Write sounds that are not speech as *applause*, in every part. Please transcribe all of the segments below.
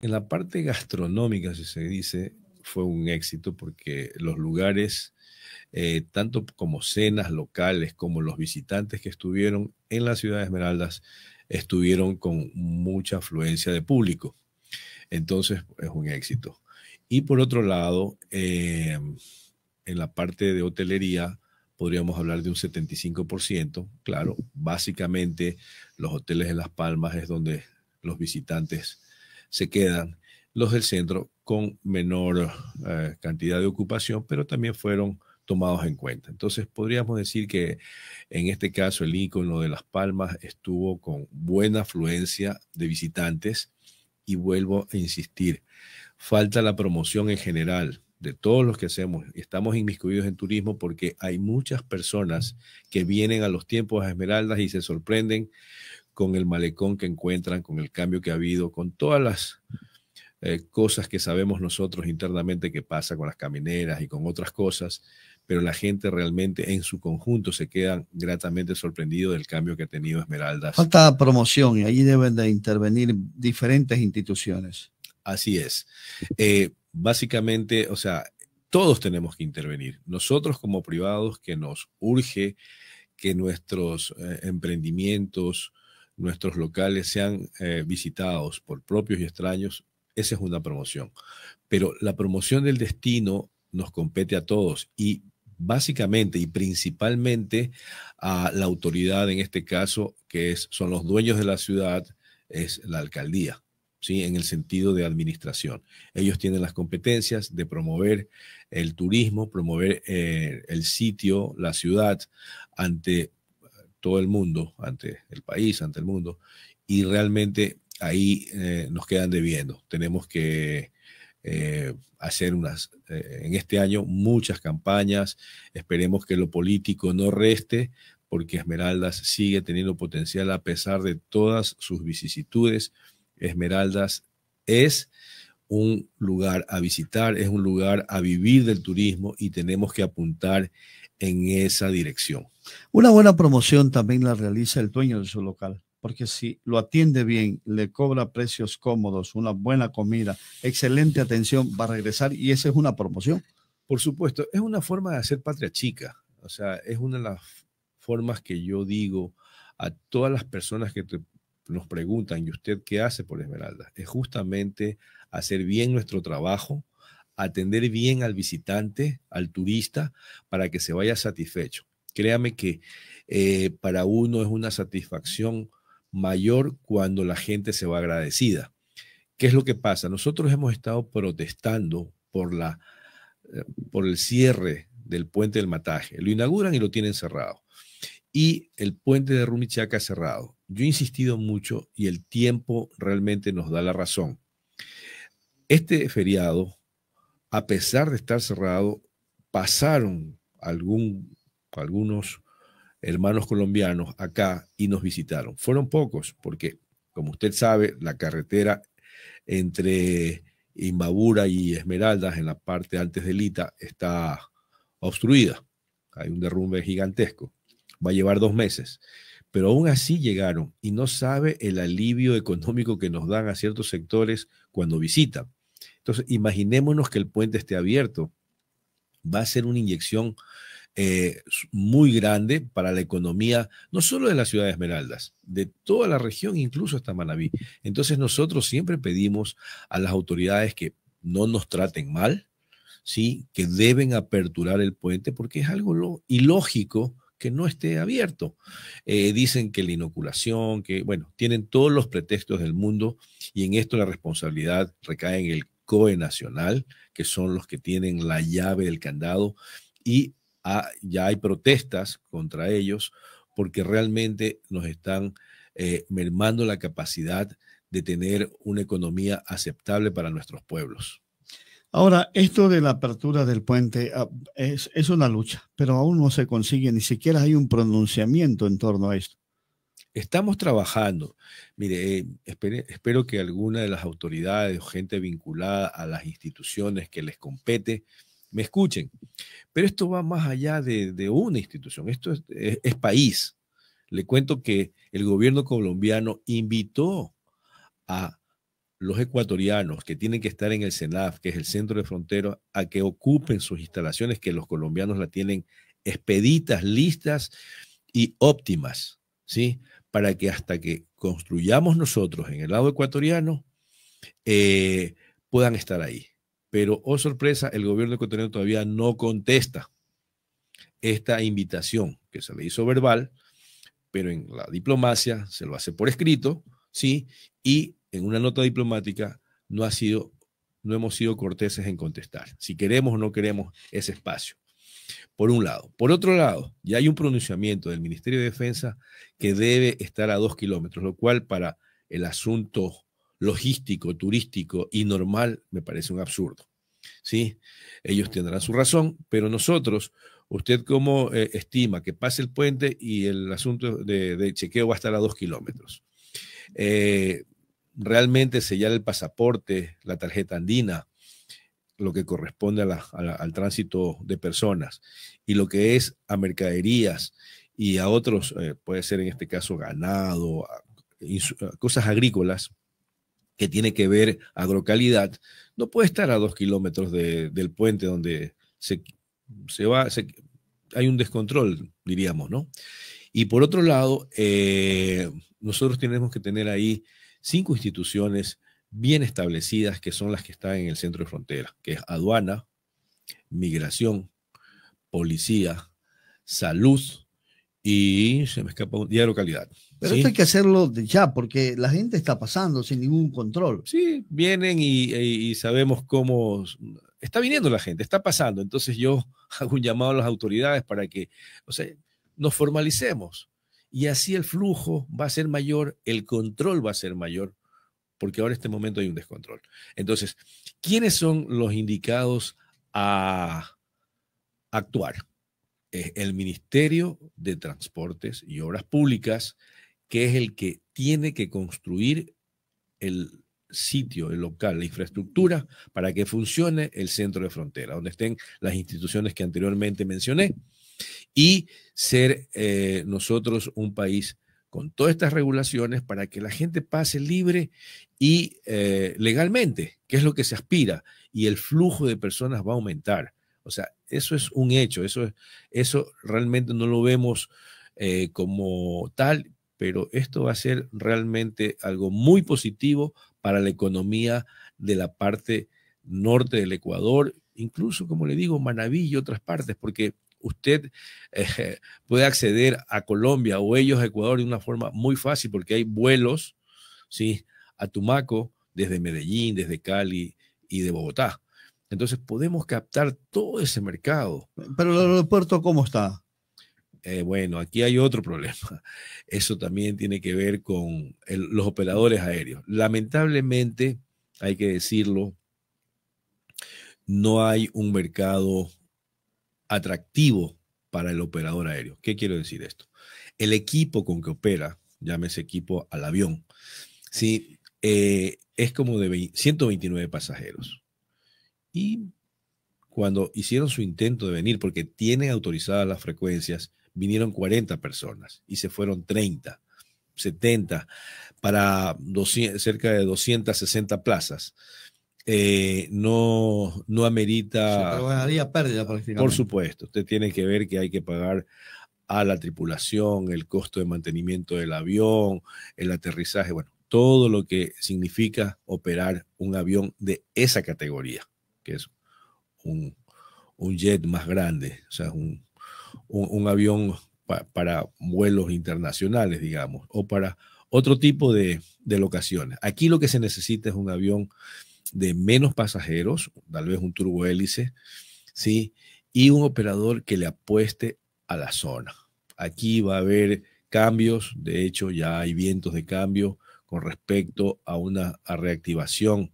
En la parte gastronómica, si se dice, fue un éxito porque los lugares, eh, tanto como cenas locales como los visitantes que estuvieron en la ciudad de Esmeraldas, estuvieron con mucha afluencia de público. Entonces es un éxito. Y por otro lado, em, en la parte de hotelería, podríamos hablar de un 75%. Claro, básicamente los hoteles en Las Palmas es donde los visitantes se quedan los del centro con menor eh, cantidad de ocupación, pero también fueron tomados en cuenta. Entonces podríamos decir que en este caso el ícono de Las Palmas estuvo con buena afluencia de visitantes y vuelvo a insistir, falta la promoción en general de todos los que hacemos. Estamos inmiscuidos en turismo porque hay muchas personas que vienen a los tiempos de Esmeraldas y se sorprenden con el malecón que encuentran, con el cambio que ha habido, con todas las eh, cosas que sabemos nosotros internamente que pasa con las camineras y con otras cosas, pero la gente realmente en su conjunto se queda gratamente sorprendido del cambio que ha tenido Esmeraldas. Falta promoción y ahí deben de intervenir diferentes instituciones. Así es. Eh, básicamente, o sea, todos tenemos que intervenir. Nosotros como privados que nos urge que nuestros eh, emprendimientos, nuestros locales sean eh, visitados por propios y extraños, esa es una promoción. Pero la promoción del destino nos compete a todos y básicamente y principalmente a la autoridad en este caso, que es, son los dueños de la ciudad, es la alcaldía. ¿sí? en el sentido de administración. Ellos tienen las competencias de promover el turismo, promover eh, el sitio, la ciudad, ante todo el mundo, ante el país, ante el mundo, y realmente ahí eh, nos quedan debiendo. Tenemos que eh, hacer unas, eh, en este año, muchas campañas, esperemos que lo político no reste, porque Esmeraldas sigue teniendo potencial a pesar de todas sus vicisitudes. Esmeraldas es un lugar a visitar, es un lugar a vivir del turismo y tenemos que apuntar en esa dirección. Una buena promoción también la realiza el dueño de su local, porque si lo atiende bien, le cobra precios cómodos, una buena comida, excelente atención, va a regresar y esa es una promoción. Por supuesto, es una forma de hacer patria chica, o sea, es una de las formas que yo digo a todas las personas que nos preguntan, ¿y usted qué hace por Esmeralda? Es justamente hacer bien nuestro trabajo, atender bien al visitante, al turista, para que se vaya satisfecho. Créame que eh, para uno es una satisfacción mayor cuando la gente se va agradecida. ¿Qué es lo que pasa? Nosotros hemos estado protestando por, la, eh, por el cierre del puente del Mataje. Lo inauguran y lo tienen cerrado. Y el puente de Rumichaca cerrado. Yo he insistido mucho y el tiempo realmente nos da la razón. Este feriado a pesar de estar cerrado, pasaron algún, algunos hermanos colombianos acá y nos visitaron. Fueron pocos, porque, como usted sabe, la carretera entre Imbabura y Esmeraldas, en la parte antes de Lita, está obstruida. Hay un derrumbe gigantesco. Va a llevar dos meses. Pero aún así llegaron y no sabe el alivio económico que nos dan a ciertos sectores cuando visitan. Entonces, imaginémonos que el puente esté abierto. Va a ser una inyección eh, muy grande para la economía, no solo de la ciudad de Esmeraldas, de toda la región, incluso hasta Manabí. Entonces nosotros siempre pedimos a las autoridades que no nos traten mal, ¿sí? que deben aperturar el puente porque es algo ilógico que no esté abierto. Eh, dicen que la inoculación, que bueno, tienen todos los pretextos del mundo y en esto la responsabilidad recae en el COE Nacional, que son los que tienen la llave del candado, y ya hay protestas contra ellos porque realmente nos están eh, mermando la capacidad de tener una economía aceptable para nuestros pueblos. Ahora, esto de la apertura del puente ah, es una lucha, pero aún no se consigue, ni siquiera hay un pronunciamiento en torno a esto. Estamos trabajando. Mire, eh, espero que alguna de las autoridades o gente vinculada a las instituciones que les compete me escuchen. Pero esto va más allá de, una institución, esto es, país. Le cuento que el gobierno colombiano invitó a los ecuatorianos que tienen que estar en el CENAF, que es el centro de frontera, a que ocupen sus instalaciones, que los colombianos la tienen expeditas, listas y óptimas, ¿sí? para que hasta que construyamos nosotros en el lado ecuatoriano, eh, puedan estar ahí. Pero, oh sorpresa, el gobierno ecuatoriano todavía no contesta esta invitación que se le hizo verbal, pero en la diplomacia se lo hace por escrito, ¿sí? Y en una nota diplomática no ha sido no hemos sido corteses en contestar, si queremos o no queremos ese espacio por un lado. Por otro lado, ya hay un pronunciamiento del Ministerio de Defensa que debe estar a dos kilómetros, lo cual para el asunto logístico, turístico y normal me parece un absurdo. ¿sí? Ellos tendrán su razón, pero nosotros, ¿usted cómo eh, estima que pase el puente y el asunto de, chequeo va a estar a dos kilómetros? Eh, realmente sellar el pasaporte, la tarjeta andina, lo que corresponde al tránsito de personas y lo que es a mercaderías y a otros, eh, puede ser en este caso ganado, cosas agrícolas que tiene que ver agrocalidad, no puede estar a dos kilómetros del puente donde se, se va, hay un descontrol, diríamos, ¿no? Y por otro lado, eh, nosotros tenemos que tener ahí cinco instituciones bien establecidas, que son las que están en el centro de fronteras, que es aduana, migración, policía, salud y se me escapa un diario Pero esto hay que hacerlo ya, porque la gente está pasando sin ningún control. Sí, vienen y, e, y sabemos cómo está viniendo la gente, está pasando. Entonces yo *laughs* hago un llamado a las autoridades para que, o sea, nos formalicemos. Y así el flujo va a ser mayor, el control va a ser mayor porque ahora en este momento hay un descontrol. Entonces, ¿quiénes son los indicados a actuar? Es el Ministerio de Transportes y Obras Públicas, que es el que tiene que construir el sitio, el local, la infraestructura para que funcione el centro de frontera, donde estén las instituciones que anteriormente mencioné, y ser eh, nosotros un país con todas estas regulaciones para que la gente pase libre y eh, legalmente, que es lo que se aspira, y el flujo de personas va a aumentar. O sea, eso es un hecho, eso, eso realmente no lo vemos eh, como tal, pero esto va a ser realmente algo muy positivo para la economía de la parte norte del Ecuador, incluso, como le digo, Manaví y otras partes, porque usted eh, puede acceder a Colombia o ellos a Ecuador de una forma muy fácil porque hay vuelos, ¿sí? A Tumaco desde Medellín, desde Cali y de Bogotá. Entonces podemos captar todo ese mercado. Pero el aeropuerto, ¿cómo está? Eh, bueno, aquí hay otro problema. Eso también tiene que ver con los operadores aéreos. Lamentablemente, hay que decirlo, no hay un mercado atractivo para el operador aéreo. ¿Qué quiero decir esto? El equipo con que opera, llámese equipo al avión, ¿sí? Eh, es como de 129 pasajeros. Y cuando hicieron su intento de venir, porque tiene autorizadas las frecuencias, vinieron 40 personas y se fueron 30, 70, para cerca de 260 plazas. Eh, no, no amerita... Por supuesto, usted tiene que ver que hay que pagar a la tripulación, el costo de mantenimiento del avión, el aterrizaje, bueno, todo lo que significa operar un avión de esa categoría, que es un, jet más grande, o sea, un, un, avión para vuelos internacionales, digamos, o para otro tipo de, de locaciones. Aquí lo que se necesita es un avión de menos pasajeros, tal vez un turbohélice, ¿sí? Y un operador que le apueste a la zona. Aquí va a haber cambios, de hecho ya hay vientos de cambio con respecto a una reactivación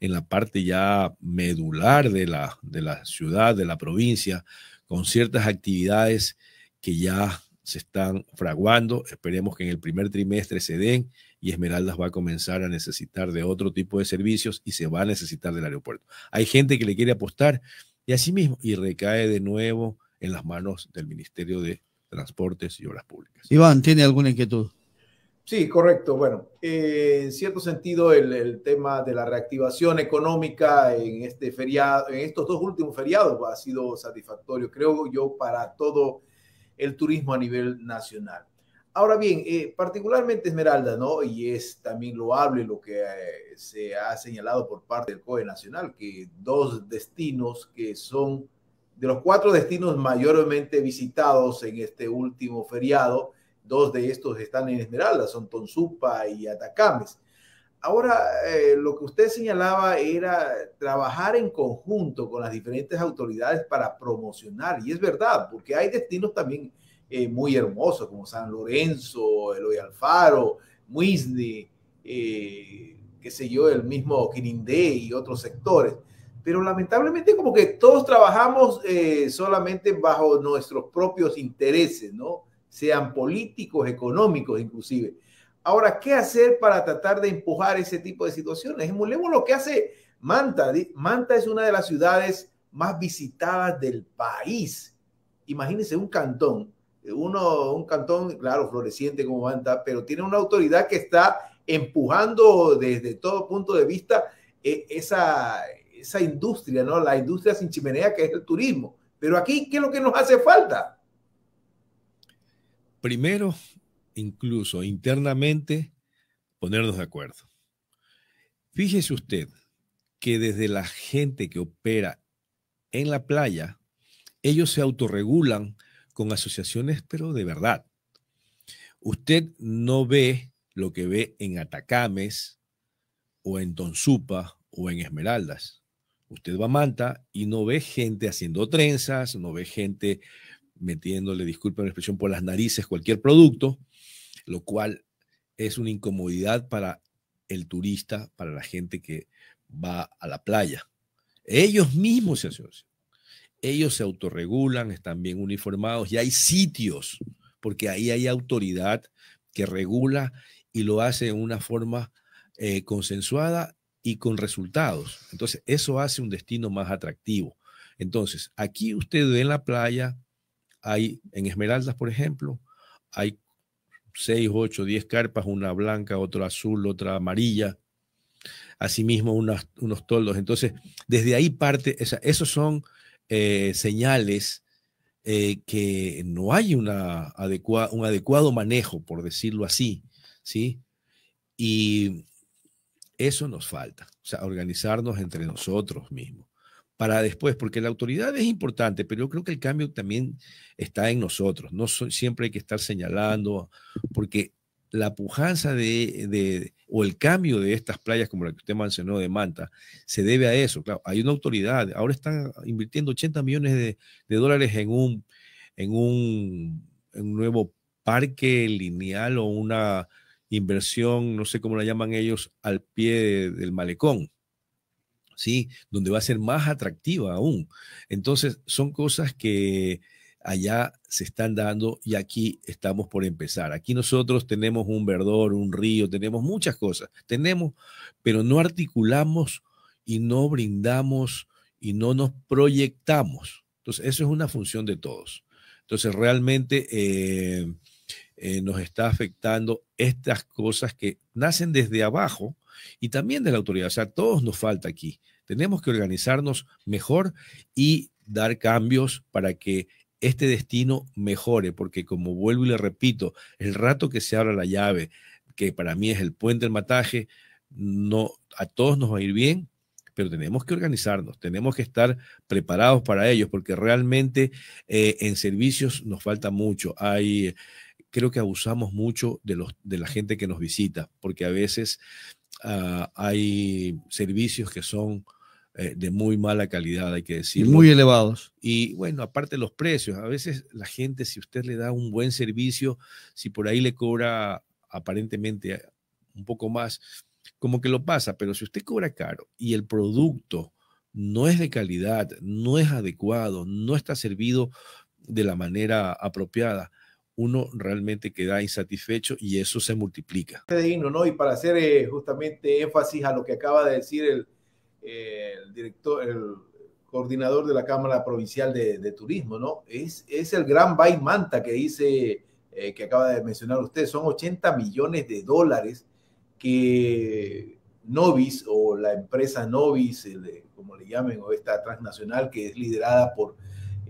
en la parte ya medular de la, de la ciudad, de la provincia, con ciertas actividades que ya se están fraguando. Esperemos que en el primer trimestre se den y Esmeraldas va a comenzar a necesitar de otro tipo de servicios y se va a necesitar del aeropuerto. Hay gente que le quiere apostar y así mismo, y recae de nuevo en las manos del Ministerio de Transportes y Obras Públicas. Iván, ¿tiene alguna inquietud? Sí, correcto. Bueno, eh, en cierto sentido, el, el, tema de la reactivación económica en este feriado, en estos dos últimos feriados, ha sido satisfactorio, creo yo, para todo el turismo a nivel nacional. Ahora bien, eh, particularmente Esmeralda, ¿no? Y es también loable lo que eh, se ha señalado por parte del COE Nacional, que dos destinos que son de los cuatro destinos mayormente visitados en este último feriado, dos de estos están en Esmeralda, son Tonsupa y Atacames. Ahora, eh, lo que usted señalaba era trabajar en conjunto con las diferentes autoridades para promocionar, y es verdad, porque hay destinos también eh, muy hermosos como San Lorenzo, Eloy Alfaro, Muisne, eh, qué sé yo, el mismo Quirindé y otros sectores. Pero lamentablemente como que todos trabajamos eh, solamente bajo nuestros propios intereses, ¿no? Sean políticos, económicos inclusive. Ahora, ¿qué hacer para tratar de empujar ese tipo de situaciones? Emulemos lo que hace Manta. Manta es una de las ciudades más visitadas del país. Imagínense un cantón uno, un cantón, claro, floreciente como Manta, pero tiene una autoridad que está empujando desde todo punto de vista eh, esa, esa industria, ¿no? La industria sin chimenea que es el turismo. Pero aquí, ¿qué es lo que nos hace falta? Primero, incluso internamente, ponernos de acuerdo. Fíjese usted que desde la gente que opera en la playa, ellos se autorregulan con asociaciones, pero de verdad. Usted no ve lo que ve en Atacames o en Tonsupa o en Esmeraldas. Usted va a Manta y no ve gente haciendo trenzas, no ve gente metiéndole, disculpen la expresión, por las narices cualquier producto, lo cual es una incomodidad para el turista, para la gente que va a la playa. Ellos mismos se asocian ellos se autorregulan, están bien uniformados y hay sitios, porque ahí hay autoridad que regula y lo hace de una forma eh, consensuada y con resultados. Entonces, eso hace un destino más atractivo. Entonces, aquí usted en la playa, hay en Esmeraldas, por ejemplo, hay seis, ocho, diez carpas, una blanca, otra azul, otra amarilla, asimismo unos toldos. Entonces, desde ahí parte, esos son eh, señales eh, que no hay una un adecuado manejo, por decirlo así, ¿sí? Y eso nos falta, o sea, organizarnos entre nosotros mismos para después, porque la autoridad es importante, pero yo creo que el cambio también está en nosotros. No siempre hay que estar señalando, porque la pujanza de, o el cambio de estas playas, como la que usted mencionó de Manta, se debe a eso. hay una autoridad. Ahora están invirtiendo 80 millones de, dólares en un, en un, nuevo parque lineal o una inversión, no sé cómo la llaman ellos, al pie del malecón, ¿sí? Donde va a ser más atractiva aún. Entonces, son cosas que allá se están dando y aquí estamos por empezar. Aquí nosotros tenemos un verdor, un río, tenemos muchas cosas, tenemos, pero no articulamos y no brindamos y no nos proyectamos. Entonces, eso es una función de todos. Entonces, realmente eh, eh, nos está afectando estas cosas que nacen desde abajo y también de la autoridad. O sea, todos nos falta aquí. Tenemos que organizarnos mejor y dar cambios para que este destino mejore, porque como vuelvo y le repito, el rato que se abra la llave, que para mí es el puente del mataje, no a todos nos va a ir bien, pero tenemos que organizarnos, tenemos que estar preparados para ellos, porque realmente eh, en servicios nos falta mucho. Hay, creo que abusamos mucho de, los, de la gente que nos visita, porque a veces ah, hay servicios que son eh, de muy mala calidad, hay que decir. Muy elevados. Y bueno, aparte los precios, a veces la gente, si usted le da un buen servicio, si por ahí le cobra aparentemente eh, un poco más, como que lo pasa, pero si usted cobra caro y el producto no es de calidad, no es adecuado, no está servido de la manera apropiada, uno realmente queda insatisfecho y eso se multiplica. ¿no? Y para hacer eh, justamente énfasis a lo que acaba de decir el eh, el director, el coordinador de la Cámara Provincial de, Turismo, ¿no? Es, es el gran Bay Manta que dice, eh, que acaba de mencionar usted, son 80 millones de dólares que Novis o la empresa Novis, como le llamen, o esta transnacional que es liderada por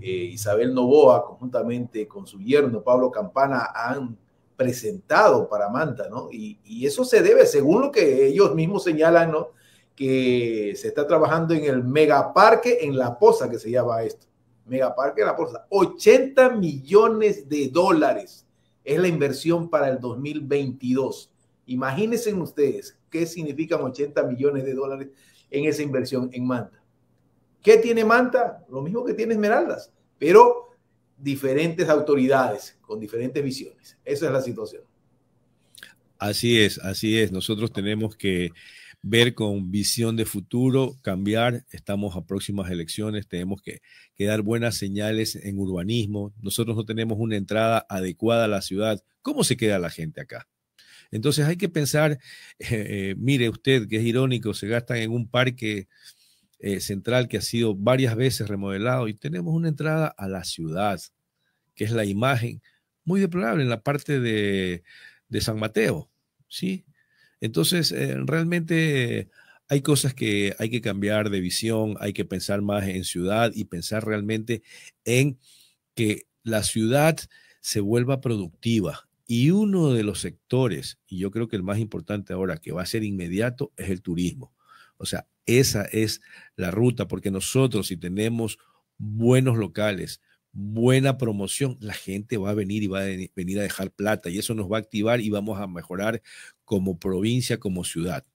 eh, Isabel Novoa, conjuntamente con su yerno Pablo Campana, han presentado para Manta, ¿no? Y, y eso se debe, según lo que ellos mismos señalan, ¿no? que se está trabajando en el megaparque en La Poza, que se llama esto. Megaparque en La Poza. 80 millones de dólares es la inversión para el 2022. Imagínense ustedes qué significan 80 millones de dólares en esa inversión en Manta. ¿Qué tiene Manta? Lo mismo que tiene Esmeraldas, pero diferentes autoridades con diferentes visiones. Esa es la situación. Así es, así es. Nosotros tenemos que ver con visión de futuro, cambiar. Estamos a próximas elecciones, tenemos que, dar buenas señales en urbanismo. Nosotros no tenemos una entrada adecuada a la ciudad. ¿Cómo se queda la gente acá? Entonces hay que pensar, eh, eh, mire usted, que es irónico, se gastan en un parque eh, central que ha sido varias veces remodelado y tenemos una entrada a la ciudad, que es la imagen muy deplorable en la parte de San Mateo, ¿sí? Entonces, eh, realmente eh, hay cosas que hay que cambiar de visión, hay que pensar más en ciudad y pensar realmente en que la ciudad se vuelva productiva. Y uno de los sectores, y yo creo que el más importante ahora, que va a ser inmediato, es el turismo. O sea, esa es la ruta, porque nosotros si tenemos buenos locales, buena promoción, la gente va a venir y va a venir a dejar plata y eso nos va a activar y vamos a mejorar como provincia, como ciudad.